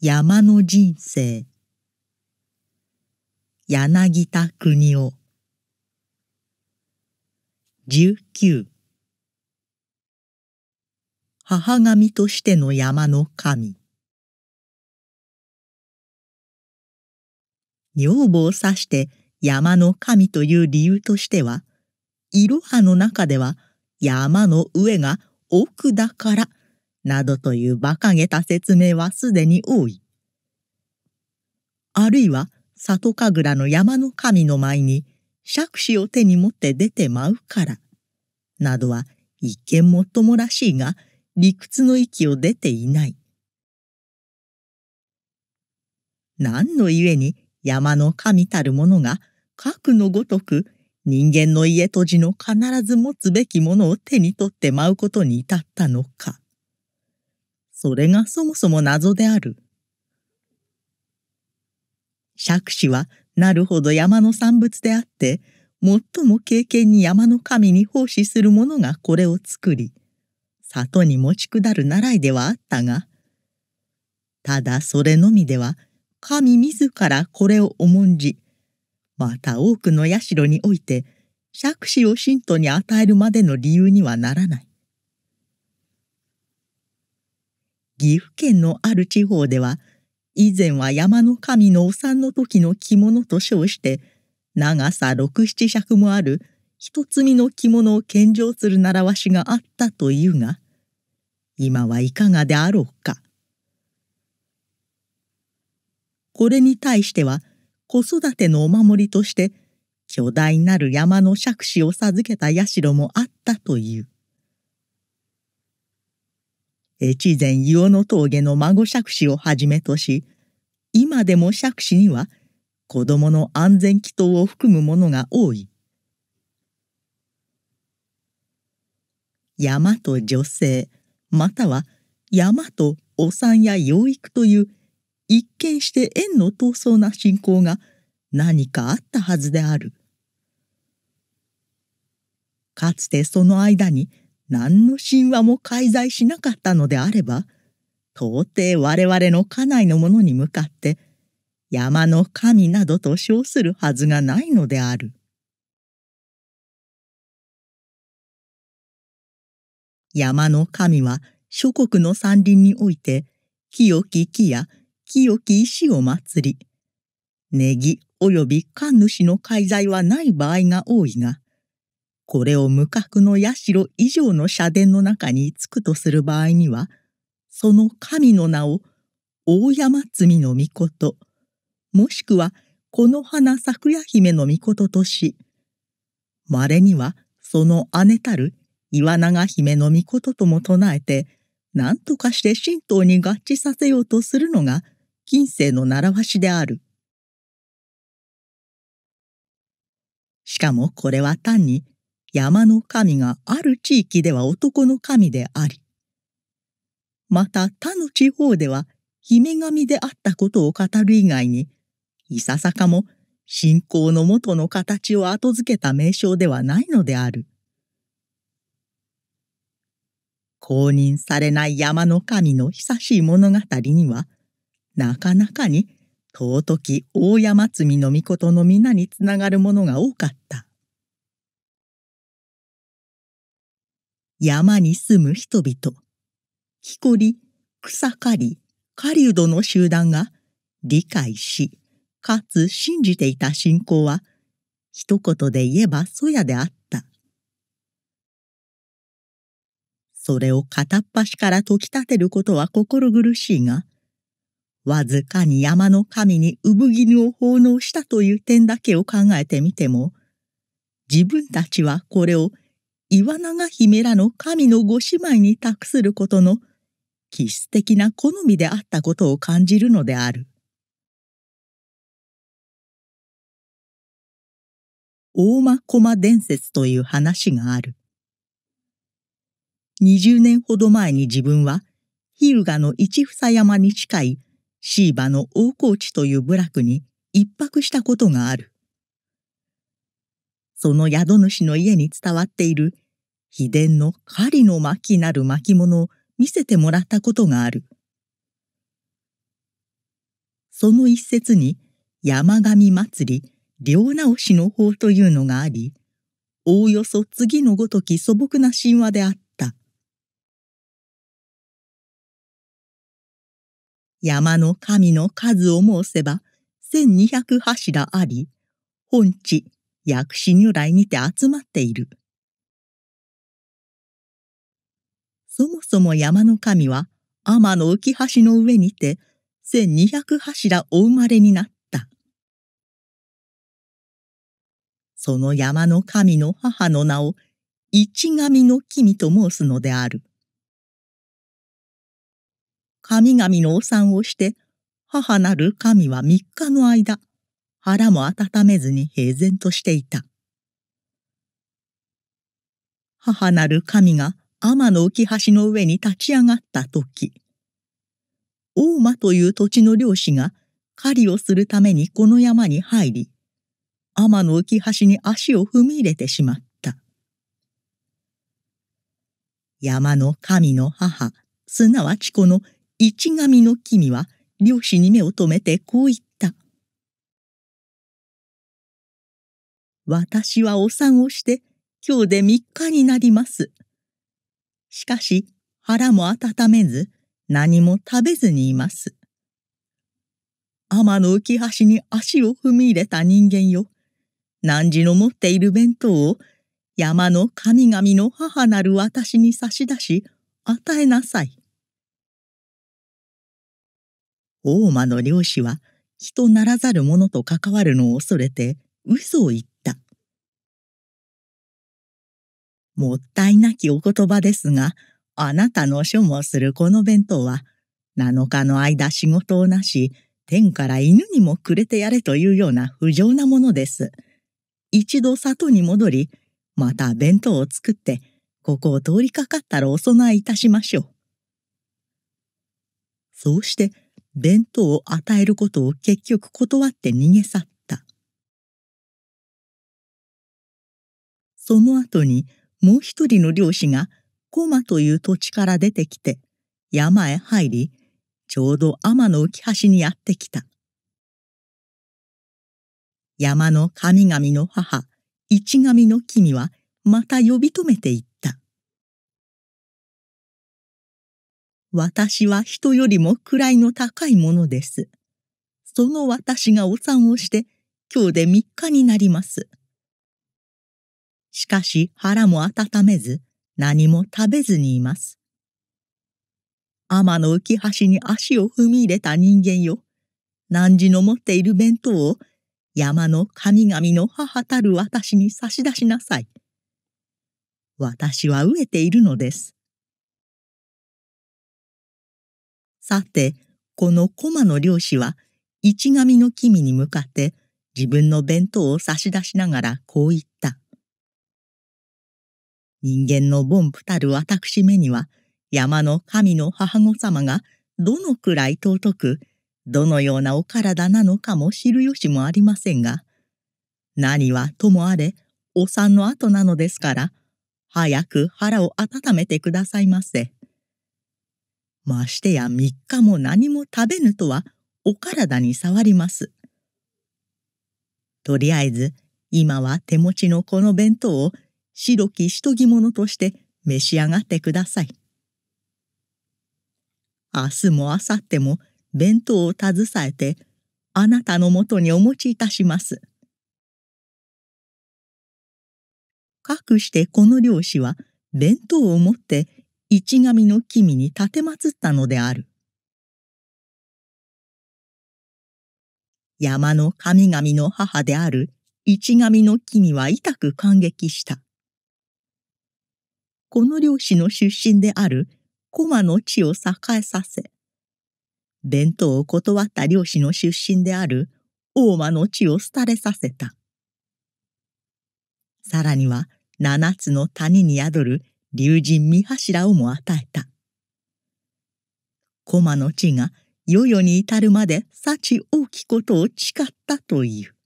山の人生柳田国夫19母神としての山の神女房を指して山の神という理由としては、いろはの中では山の上が奥だからなどという馬鹿げた説明はすでに多い。あるいは、里神楽の山の神の前に、杓子を手に持って出て舞うから、などは一見もっともらしいが、理屈の域を出ていない。何のゆえに山の神たるものが、核のごとく人間の家とじの必ず持つべきものを手に取って舞うことに至ったのか。それがそもそも謎である。釈子はなるほど山の産物であって、最も経験に山の神に奉仕する者がこれを作り、里に持ち下る習いではあったが、ただそれのみでは神自らこれを重んじ、また多くの社において、釈子を信徒に与えるまでの理由にはならない。岐阜県のある地方では以前は山の神のお産の時の着物と称して長さ六七尺もある一つ身の着物を献上する習わしがあったというが今はいかがであろうか。これに対しては子育てのお守りとして巨大なる山の杓子を授けた社もあったという。越前伊の峠の孫釈子をはじめとし、今でも釈子には子供の安全祈祷を含むものが多い。山と女性、または山とお産や養育という一見して縁の闘争な信仰が何かあったはずである。かつてその間に何の神話も介在しなかったのであれば、到底我々の家内の者に向かって、山の神などと称するはずがないのである。山の神は諸国の山林において、清き木や清き石を祭り、ネギ及び神主の介在はない場合が多いが、これを無格の社以上の社殿の中につくとする場合には、その神の名を大山積の御事、もしくはこの花桜姫の御事とし、稀にはその姉たる岩永姫の御事とも唱えて、何とかして神道に合致させようとするのが近世の習わしである。しかもこれは単に山の神がある地域では男の神であり、また他の地方では姫神であったことを語る以外に、いささかも信仰の元の形を後付けた名称ではないのである。公認されない山の神の久しい物語には、なかなかに尊き大山積の御事の皆につながるものが多かった。山に住む人々、木こり、草刈り、狩人の集団が理解し、かつ信じていた信仰は、一言で言えばそやであった。それを片っ端から解き立てることは心苦しいが、わずかに山の神に産絹を奉納したという点だけを考えてみても、自分たちはこれを岩永姫らの神のご姉妹に託することの気質的な好みであったことを感じるのである。大間駒伝説という話がある。20年ほど前に自分は、日向の一房山に近い椎葉の大河内という部落に一泊したことがある。その宿主の家に伝わっている秘伝の狩りの巻なる巻物を見せてもらったことがある。その一節に山上祭り両直しの法というのがあり、おおよそ次のごとき素朴な神話であった。山の神の数を申せば、千二百柱あり、本地薬師如来にて集まっている。そもそも山の神は天の浮橋の上にて1200柱お生まれになった。その山の神の母の名を一神の君と申すのである。神々のお産をして母なる神は三日の間腹も温めずに平然としていた。母なる神が天の浮橋の上に立ち上がった時、大間という土地の漁師が狩りをするためにこの山に入り、天の浮橋に足を踏み入れてしまった。山の神の母、すなわちこの一神の君は漁師に目を留めてこう言った。私はお産をして今日で3日になります。しかし腹も温めず何も食べずにいます。天の浮き橋に足を踏み入れた人間よ。汝の持っている弁当を山の神々の母なる私に差し出し与えなさい。大間の漁師は人ならざる者と関わるのを恐れて嘘を言っもったいなきお言葉ですが、あなたの書もするこの弁当は、7日の間仕事をなし、天から犬にもくれてやれというような不浄なものです。一度里に戻り、また弁当を作って、ここを通りかかったらお供えいたしましょう。そうして、弁当を与えることを結局断って逃げ去った。その後に、もう一人の漁師が、コマという土地から出てきて、山へ入り、ちょうど天の浮橋にやってきた。山の神々の母、一神の君は、また呼び止めていった。私は人よりも位の高いものです。その私がお産をして、今日で三日になります。しかし腹も温めず、何も食べずにいます。天の浮き橋に足を踏み入れた人間よ。汝の持っている弁当を山の神々の母たる私に差し出しなさい。私は飢えているのです。さて、この駒の漁師は、一神の君に向かって自分の弁当を差し出しながらこう言っ人間の凡夫たる私めには、山の神の母御様がどのくらい尊く、どのようなお体なのかも知る由もありませんが、何はともあれ、お産の後なのですから、早く腹を温めてくださいませ。ましてや三日も何も食べぬとは、お体に触ります。とりあえず、今は手持ちのこの弁当を白きしとぎ物として召し上がってください。明日も明後日も弁当を携えてあなたのもとにお持ちいたします。かくしてこの漁師は弁当を持って一神の君に奉ったのである。山の神々の母である一神の君は痛く感激した。この漁師の出身である駒の地を栄えさせ、弁当を断った漁師の出身である大間の地を廃れさせた。さらには七つの谷に宿る竜神三柱をも与えた。駒の地が世々に至るまで幸多きことを誓ったという。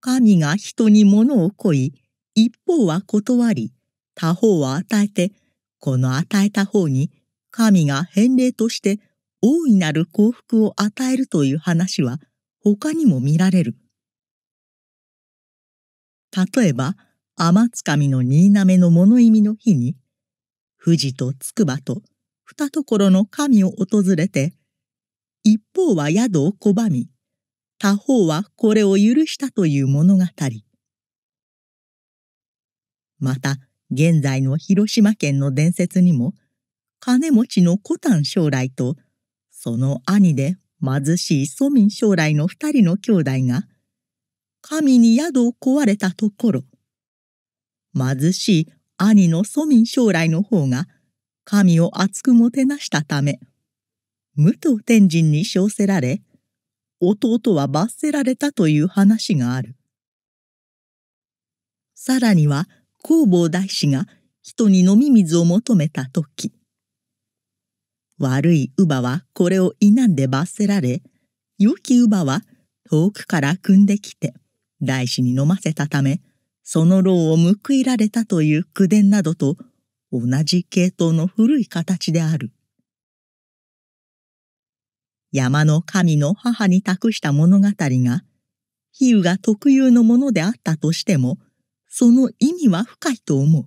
神が人に物を恋い、一方は断り、他方は与えて、この与えた方に神が返礼として大いなる幸福を与えるという話は他にも見られる。例えば、天津神の新滑の物意味の日に、富士と筑波と二所の神を訪れて、一方は宿を拒み、他方はこれを許したという物語。また、現在の広島県の伝説にも、金持ちの古丹将来と、その兄で貧しい庶民将来の二人の兄弟が、神に宿を壊れたところ、貧しい兄の庶民将来の方が、神を厚くもてなしたため、武藤天神に称せられ、弟は罰せられたという話がある。さらには弘法大師が人に飲み水を求めた時悪い乳母はこれを否んで罰せられ良き乳母は遠くから汲んできて大師に飲ませたためその労を報いられたという口伝などと同じ系統の古い形である。山の神の母に託した物語が、比喩が特有のものであったとしても、その意味は深いと思う。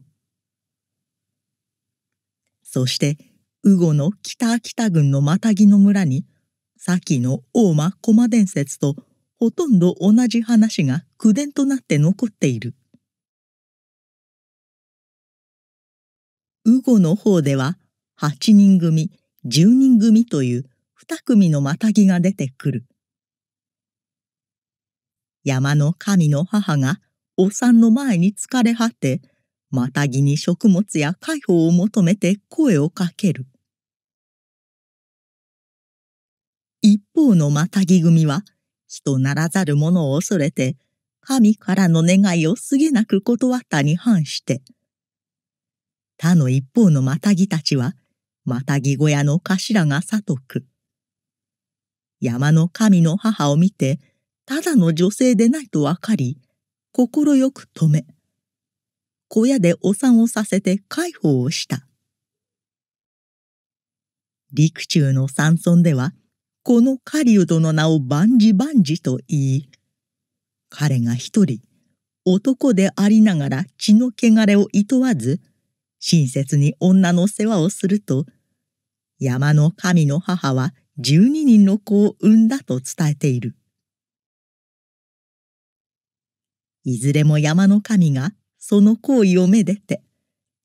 そして、羽後の北秋田郡のまたぎの村に、先の大間駒伝説とほとんど同じ話が口伝となって残っている。羽後の方では、八人組、十人組という組のまたぎが出てくる。山の神の母がお産の前に疲れ果て、またぎに食物や介抱を求めて声をかける。一方のまたぎ組は、人ならざる者を恐れて、神からの願いをすげなく断ったに反して、他の一方のまたぎたちは、またぎ小屋の頭が悟く。山の神の母を見て、ただの女性でないとわかり、心よく止め、小屋でお産をさせて介抱をした。陸中の山村では、この狩人の名を万事万事と言い、彼が一人、男でありながら血の汚れをいとわず、親切に女の世話をすると、山の神の母は12人の子を産んだと伝えている。いずれも山の神がその行為をめでて、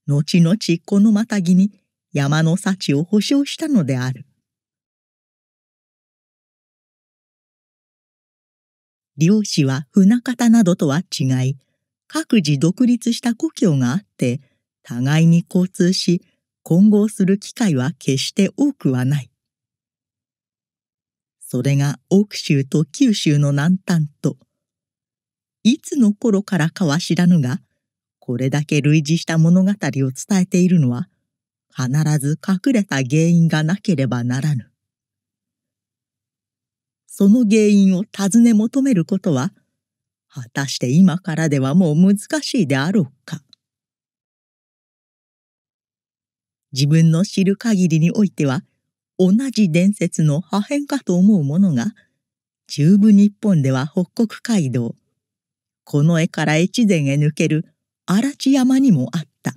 後々このまたぎに山の幸を保証したのである。漁師は船方などとは違い、各自独立した故郷があって、互いに交通し、混合する機会は決して多くはない。それが奥州と九州の南端と、いつの頃からかは知らぬが、これだけ類似した物語を伝えているのは、必ず隠れた原因がなければならぬ。その原因を尋ね求めることは、果たして今からではもう難しいであろうか。自分の知る限りにおいては、同じ伝説の破片かと思うものが、中部日本では北国街道、この絵から越前へ抜ける荒地山にもあった。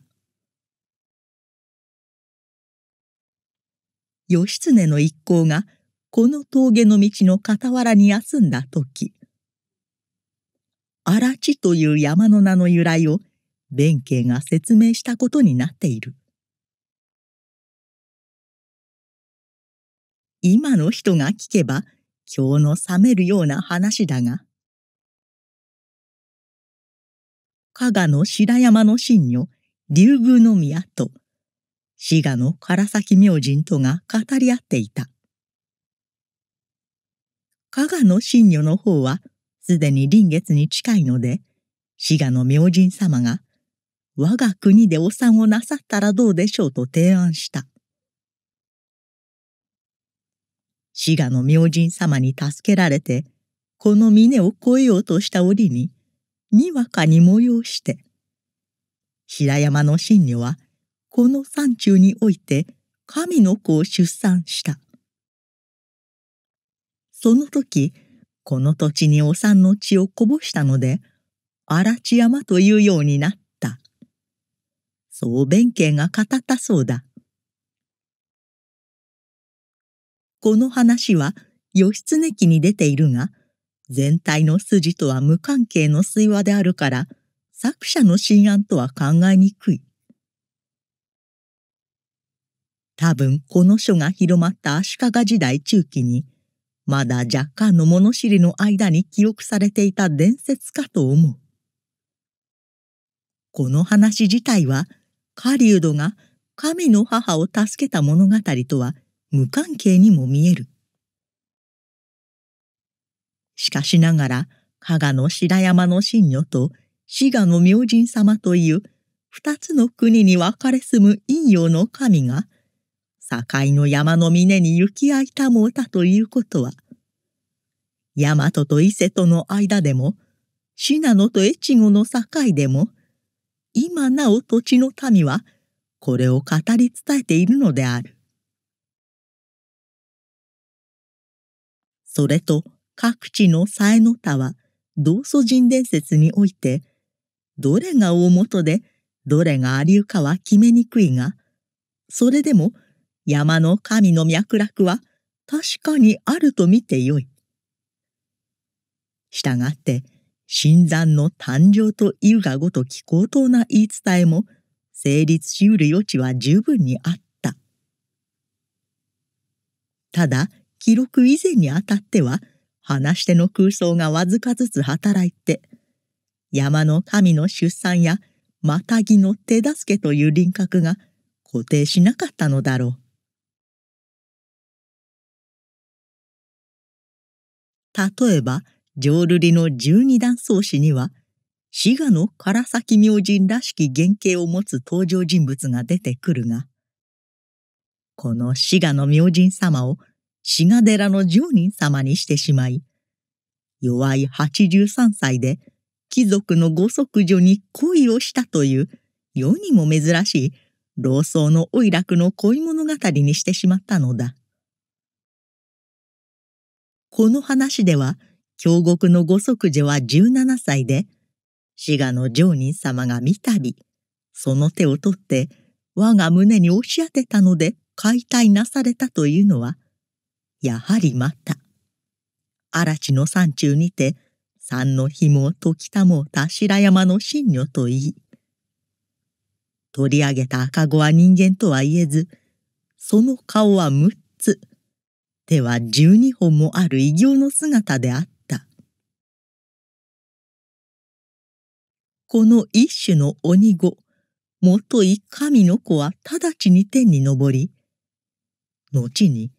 義経の一行がこの峠の道の傍らに休んだ時、荒地という山の名の由来を弁慶が説明したことになっている。今の人が聞けば、今日の冷めるような話だが。加賀の白山の神女、竜宮の宮と、滋賀の唐崎明神とが語り合っていた。加賀の神女の方は、すでに臨月に近いので、滋賀の明神様が、我が国でお産をなさったらどうでしょうと提案した。滋賀の明神様に助けられて、この峰を越えようとした折に、にわかに催して、平山の神女は、この山中において、神の子を出産した。その時、この土地にお産の血をこぼしたので、荒地山というようになった。そう弁慶が語ったそうだ。この話は義経記に出ているが、全体の筋とは無関係の水話であるから、作者の心案とは考えにくい。多分この書が広まった足利時代中期に、まだ若干の物知りの間に記憶されていた伝説かと思う。この話自体は、狩人が神の母を助けた物語とは無関係にも見える。しかしながら、加賀の白山の神女と滋賀の明神様という二つの国に分かれ住む陰陽の神が、境の山の峰に行き合いたもうたということは、大和と伊勢との間でも、信濃と越後の境でも、今なお土地の民は、これを語り伝えているのである。それと各地の冴えの田は道祖神伝説において、どれが大元でどれが有流かは決めにくいが、それでも山の神の脈絡は確かにあると見てよい。したがって、新山の誕生というがごとき高等な言い伝えも成立しうる余地は十分にあった。ただ、記録以前にあたっては、話し手の空想がわずかずつ働いて、山の神の出産や、またぎの手助けという輪郭が固定しなかったのだろう。例えば、浄瑠璃の十二段奏師には、滋賀の唐崎明神らしき原型を持つ登場人物が出てくるが、この滋賀の明神様を志賀寺の十人様にしてしまい、弱い83歳で貴族のご息女に恋をしたという世にも珍しい老僧の老楽の恋物語にしてしまったのだ。この話では、京極のご息女は17歳で、滋賀の上人様が見たび、その手を取って我が胸に押し当てたので解体なされたというのは、やはりまた嵐の山中にて山の紐を解きたもう田白山の神女と言い取り上げた赤子は人間とは言えずその顔は六つ手は十二本もある異形の姿であったこの一種の鬼子もとい神の子は直ちに天に登り後に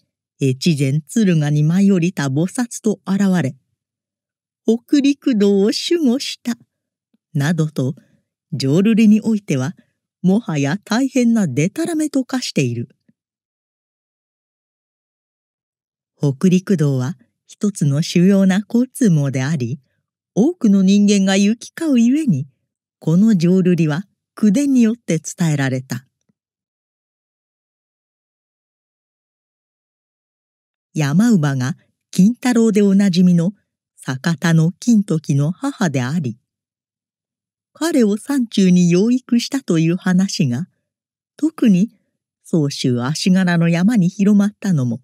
越前鶴賀に舞い降りた菩薩と現れ、北陸道を守護した、などと、浄瑠璃においては、もはや大変なデタラメと化している。北陸道は一つの主要な交通網であり、多くの人間が行き交うゆえに、この浄瑠璃は口伝によって伝えられた。山馬が金太郎でおなじみの坂田の金時の母であり、彼を山中に養育したという話が、特に宗州足柄の山に広まったのも、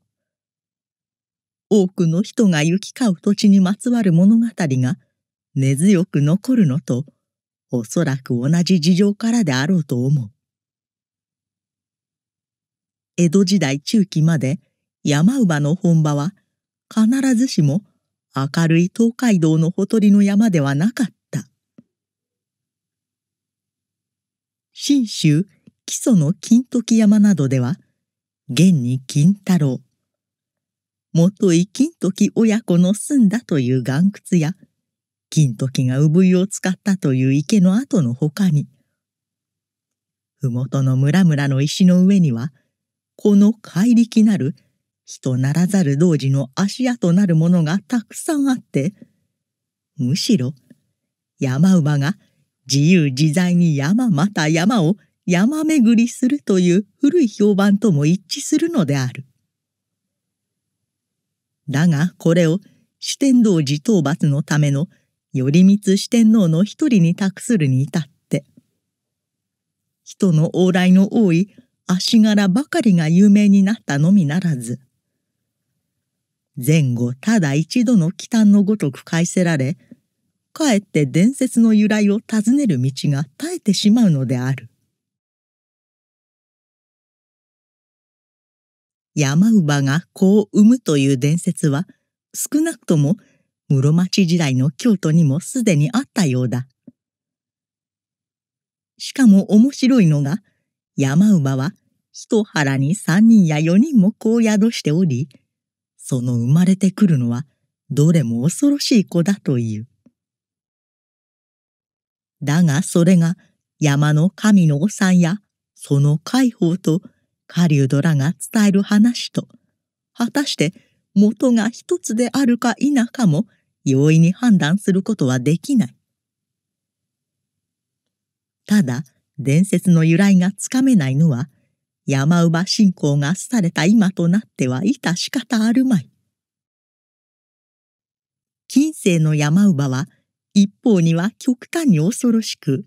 多くの人が行き交う土地にまつわる物語が根強く残るのと、おそらく同じ事情からであろうと思う。江戸時代中期まで山姥の本場は必ずしも明るい東海道のほとりの山ではなかった。信州木曽の金時山などでは、現に金太郎、元井金時親子の住んだという岩窟や、金時が産湯を使ったという池の跡のほかに、麓の村々の石の上には、この怪力なる人ならざる道時の足跡なるものがたくさんあって、むしろ山馬が自由自在に山また山を山巡りするという古い評判とも一致するのである。だがこれを四天王寺討伐のための頼光四天王の一人に託するに至って、人の往来の多い足柄ばかりが有名になったのみならず、前後ただ一度の忌憚のごとく返せられ、かえって伝説の由来を尋ねる道が絶えてしまうのである。山姥が子を産むという伝説は、少なくとも室町時代の京都にもすでにあったようだ。しかも面白いのが、山姥は一腹に三人や四人も子を宿しており、その生まれてくるのはどれも恐ろしい子だという。だがそれが山の神のお産やその解放と狩人らが伝える話と、果たして元が一つであるか否かも容易に判断することはできない。ただ、伝説の由来がつかめないのは、山馬信仰がされた今となっては致し方あるまい。近世の山馬は一方には極端に恐ろしく、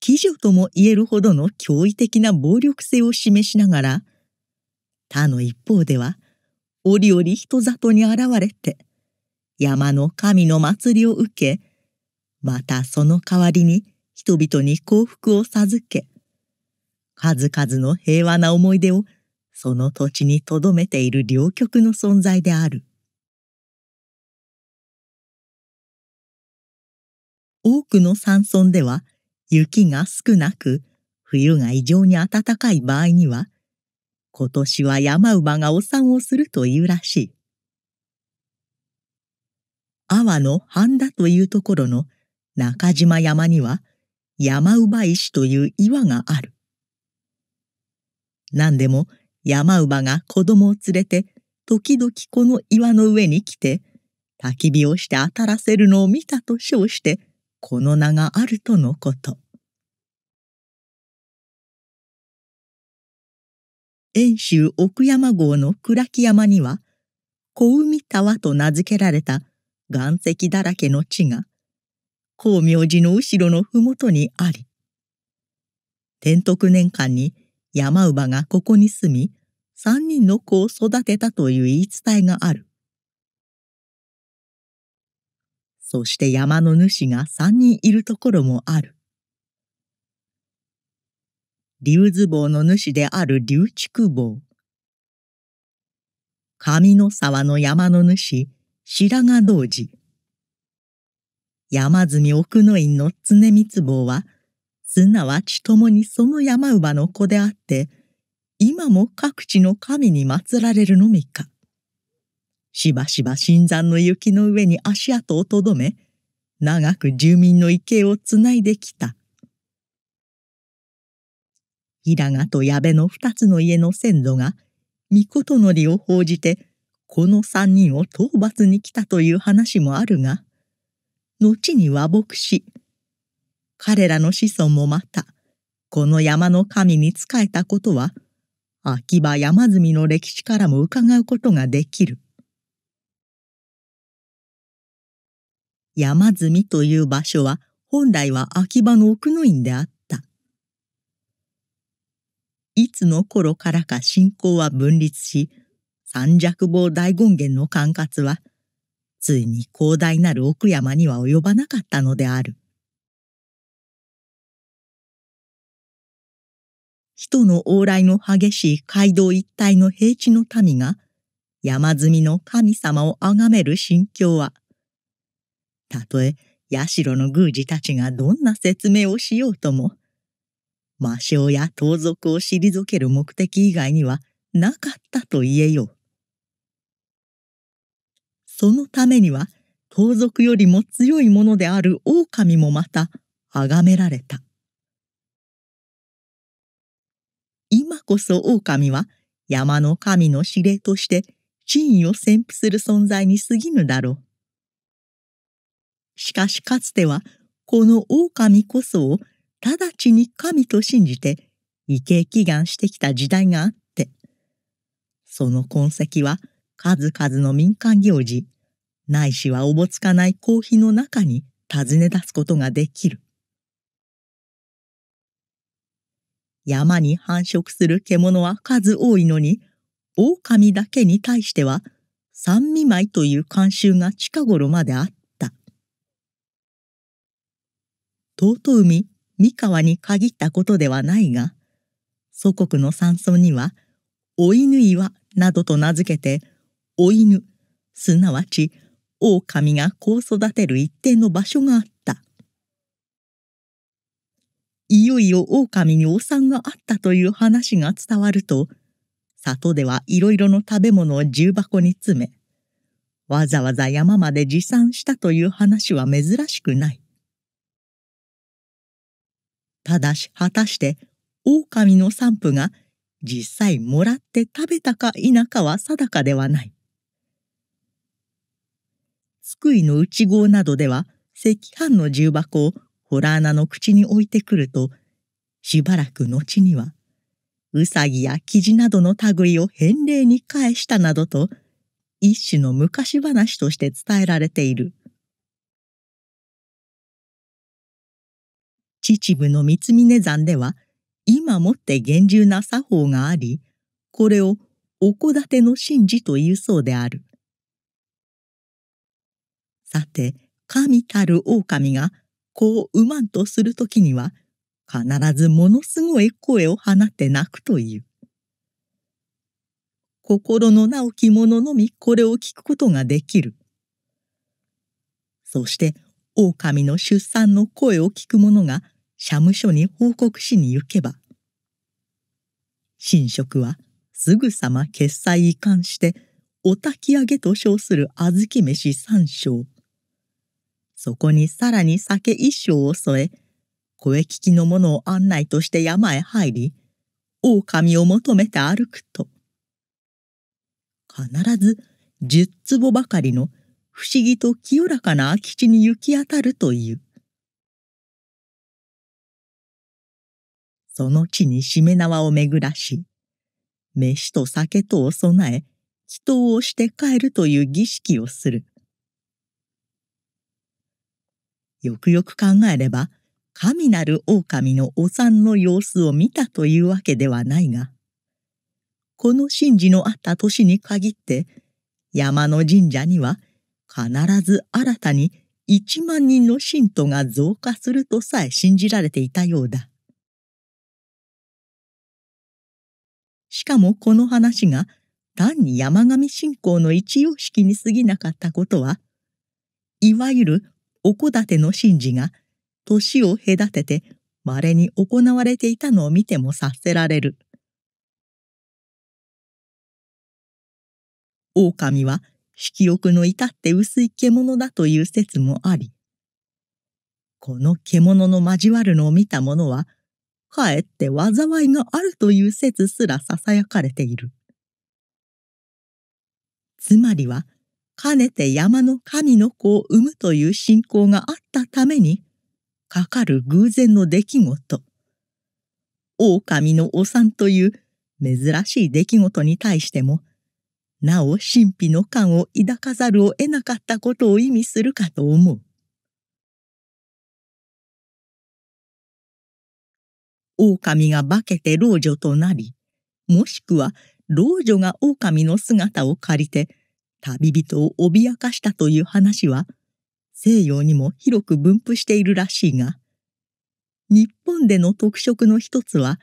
奇女とも言えるほどの驚異的な暴力性を示しながら、他の一方では、折々人里に現れて、山の神の祭りを受け、またその代わりに人々に幸福を授け、数々の平和な思い出をその土地に留めている両極の存在である。多くの山村では雪が少なく冬が異常に暖かい場合には今年は山馬がお産をするというらしい。阿波の半田というところの中島山には山馬石という岩がある。何でも山姥が子供を連れて時々この岩の上に来て焚き火をして当たらせるのを見たと称してこの名があるとのこと。遠州奥山郷の倉木山には小海川と名付けられた岩石だらけの地が光明寺の後ろの麓にあり天徳年間に山姥がここに住み、三人の子を育てたという言い伝えがある。そして山の主が三人いるところもある。竜頭坊の主である竜竹坊。上の沢の山の主、白髪道寺。山住奥の院の常光坊はすなわち共にその山馬の子であって、今も各地の神に祀られるのみか。しばしば新山の雪の上に足跡をとどめ、長く住民の池をつないできた。平賀と矢部の二つの家の先祖が、御事のりを報じて、この三人を討伐に来たという話もあるが、後に和睦し、彼らの子孫もまた、この山の神に仕えたことは、秋葉山積の歴史からも伺うことができる。山積という場所は本来は秋葉の奥の院であった。いつの頃からか信仰は分立し、三尺坊大権現の管轄は、ついに広大なる奥山には及ばなかったのである。人の往来の激しい街道一帯の平地の民が、山積みの神様を崇める心境は、たとえ社の宮司たちがどんな説明をしようとも、魔性や盗賊を退ける目的以外にはなかったと言えよう。そのためには、盗賊よりも強いものである狼もまた、崇められた。今こそ狼は山の神の指令として真意を宣布する存在に過ぎぬだろう。しかしかつてはこの狼こそを直ちに神と信じて異形祈願してきた時代があって、その痕跡は数々の民間行事、ないしはおぼつかない公費の中に尋ね出すことができる。山に繁殖する獣は数多いのに、狼だけに対しては、三味舞という慣習が近頃まであった。尊海、三河に限ったことではないが、祖国の山村には、お犬岩などと名付けて、お犬、すなわち、狼が子を育てる一定の場所があった。いよいよ狼にお産があったという話が伝わると、里ではいろいろの食べ物を重箱に詰め、わざわざ山まで持参したという話は珍しくない。ただし果たして狼の散布が実際もらって食べたか否かは定かではない。救いの内郷などでは赤飯の重箱をホラ穴の口に置いてくると、しばらく後には、ウサギやキジなどの類を返礼に返したなどと、一種の昔話として伝えられている。秩父の三峰山では、今もって厳重な作法があり、これをおこだての神事というそうである。さて、神たる狼が子を馬とするときには、必ずものすごい声を放って泣くという。心の直き者のみこれを聞くことができる。そして、狼の出産の声を聞く者が、社務所に報告しに行けば、神職はすぐさま決裁遺憾して、お焚き上げと称する小豆飯三章、そこにさらに酒一升を添え、声聞きの者を案内として山へ入り、狼を求めて歩くと、必ず十坪ばかりの不思議と清らかな空き地に行き当たるという。その地にしめ縄を巡らし、飯と酒とを備え、祈祷をして帰るという儀式をする。よくよく考えれば、神なる狼のお産の様子を見たというわけではないが、この神事のあった年に限って、山の神社には必ず新たに1万人の信徒が増加するとさえ信じられていたようだ。しかもこの話が単に山上信仰の一様式に過ぎなかったことは、いわゆるおこだての神事が年を隔てて稀に行われていたのを見ても察せられる。狼は色欲の至って薄い獣だという説もあり、この獣の交わるのを見た者は、かえって災いがあるという説すら囁かれている。つまりは、かねて山の神の子を産むという信仰があったために、かかる偶然の出来事、狼のお産という珍しい出来事に対しても、なお神秘の感を抱かざるを得なかったことを意味するかと思う。狼が化けて老女となり、もしくは老女が狼の姿を借りて旅人を脅かしたという話は西洋にも広く分布しているらしいが、日本での特色の一つは、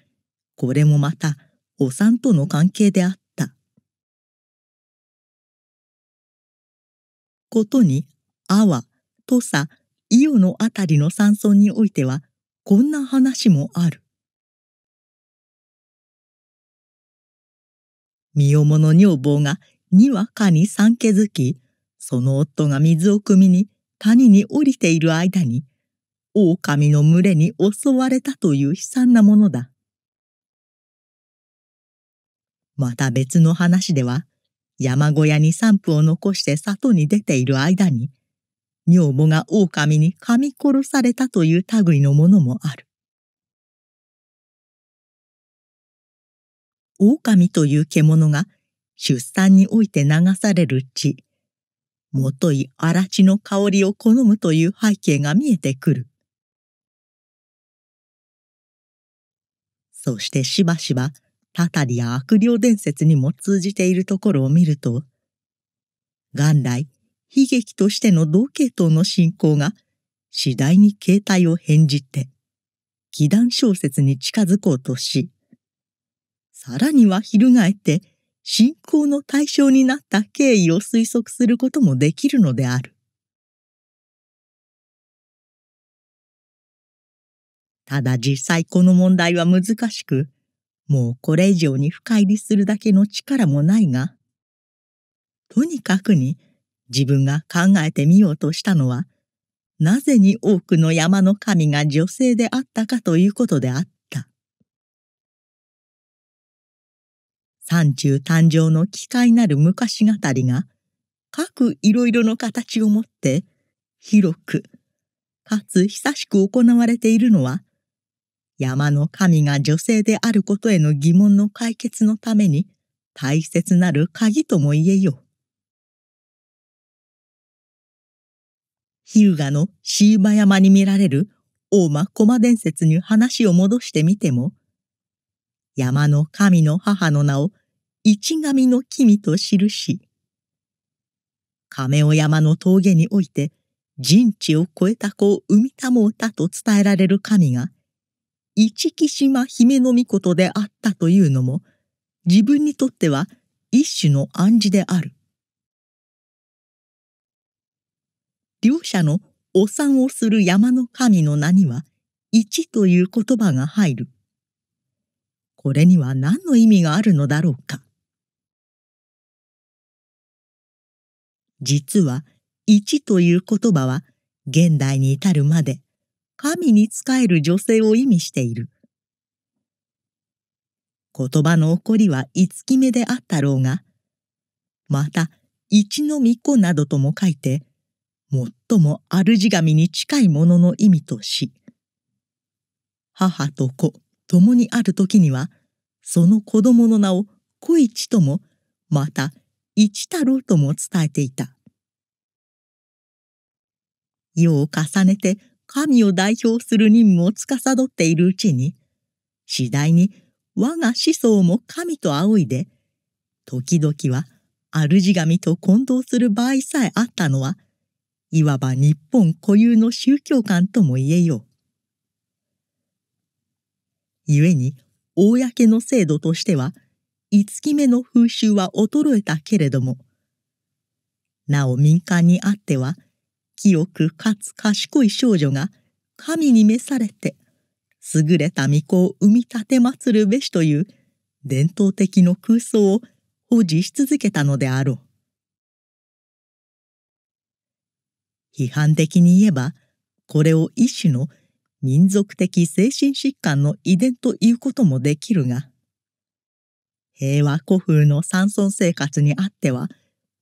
これもまたお産との関係であった。ことに、阿波、土佐、伊予のあたりの山村においては、こんな話もある。身もの女房がにわかに産気づき、その夫が水を汲みに谷に降りている間に、狼の群れに襲われたという悲惨なものだ。また別の話では、山小屋に散布を残して里に出ている間に、女房が狼に噛み殺されたという類のものもある。狼という獣が出産において流される血、もとい荒地の香りを好むという背景が見えてくる。そしてしばしば、たたりや悪霊伝説にも通じているところを見ると、元来、悲劇としての同系統の信仰が次第に形態を変じて、祈願小説に近づこうとし、さらには翻って信仰の対象になった経緯を推測することもできるのである。ただ実際この問題は難しく、もうこれ以上に深入りするだけの力もないが、とにかくに自分が考えてみようとしたのは、なぜに多くの山の神が女性であったかということであった。山中誕生の奇怪なる昔語りが、各いろいろの形をもって、広く、かつ久しく行われているのは、山の神が女性であることへの疑問の解決のために大切なる鍵とも言えよう。日向の椎葉山に見られる大間駒伝説に話を戻してみても、山の神の母の名を一神の君と記し、亀尾山の峠において人知を超えた子を生みたもうたと伝えられる神が、一木島姫の御事であったというのも、自分にとっては一種の暗示である。両者のお産をする山の神の名には、一という言葉が入る。これには何の意味があるのだろうか。実は一という言葉は現代に至るまで神に仕える女性を意味している。言葉の起こりは五き目であったろうが、また一の巫女などとも書いて、最も主神に近いものの意味とし、母と子共にある時には、その子供の名を小一とも、また一太郎とも伝えていた。世を重ねて神を代表する任務を司っているうちに、次第に我が思想も神と仰いで、時々は主神と混同する場合さえあったのは、いわば日本固有の宗教観とも言えよう。故に、公の制度としては、五木目の風習は衰えたけれども、なお民間にあっては、清くかつ賢い少女が神に召されて優れた巫女を生み立て祭るべしという伝統的の空想を保持し続けたのであろう。批判的に言えばこれを一種の民族的精神疾患の遺伝ということもできるが平和古風の山村生活にあっては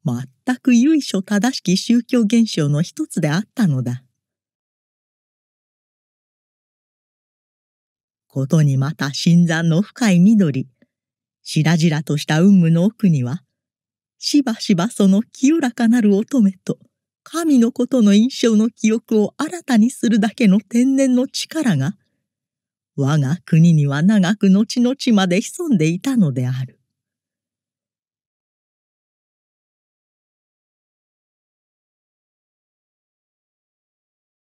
全く由緒正しき宗教現象の一つであったのだ。ことにまた新山の深い緑、白々とした雲霧の奥には、しばしばその清らかなる乙女と、神のことの印象の記憶を新たにするだけの天然の力が、我が国には長く後々まで潜んでいたのである。